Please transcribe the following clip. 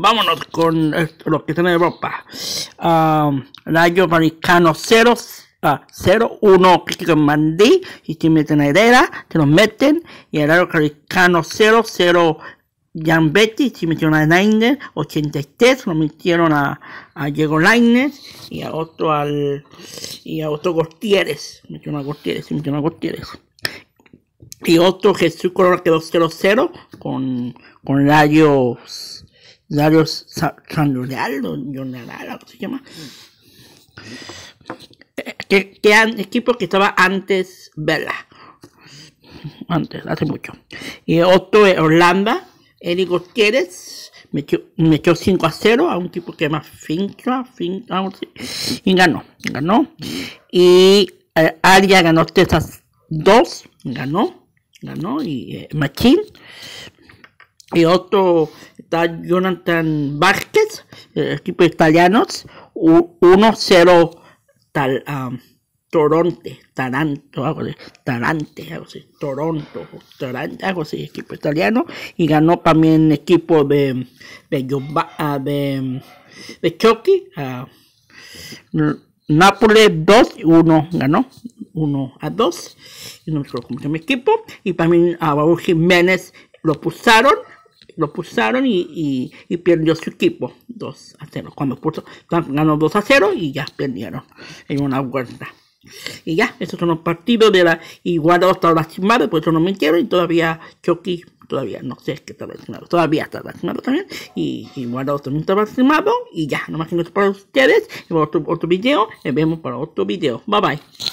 Vámonos con esto, los que están en Europa. Um, Rayo Vaticano 0, uh, 01 Crítico en Mandí y a Herrera se los meten. Y el Rayo Vaticano 0, 0 Betty. se metieron a Niner 83, lo metieron a, a Diego Lainez y a otro al y a otro Gortieres metieron a Gortieres, Y otro Jesús Corona quedó 0-0 con, con Rayos Larios Sandoreal, o se llama. Eh, que, que an, equipo que estaba antes Vela. Antes, hace mucho. Y otro es eh, Holanda, Eric Gutiérrez. Metió, 5 a 0 a un tipo que se llama Finca, Finca, y ganó, ganó. Y eh, Aria ganó 3 a 2, ganó, ganó, y Machín y otro está Jonathan Vázquez, eh, equipo italianos, 1-0 ah, Toronte, Taranto, algo Tarante, algo así, Toronto, algo así, equipo italiano, y ganó también equipo de, de, ah, de Chucky, ah, Nápoles 2 1 ganó 1 a 2 y equipo y también a Raúl Jiménez lo pulsaron lo pulsaron y, y, perdió su equipo 2 a 0. Cuando puso, ganó 2 a 0 y ya perdieron en una vuelta. Y ya, esos son los partidos de la. Igual está lastimado, por eso no mintieron. Y todavía Chucky, todavía no sé qué está lastimado. Todavía está lastimado también. Y igual también está lastimado. Y ya, nomás que no es para ustedes. y Otro, otro video. nos vemos para otro video. Bye bye.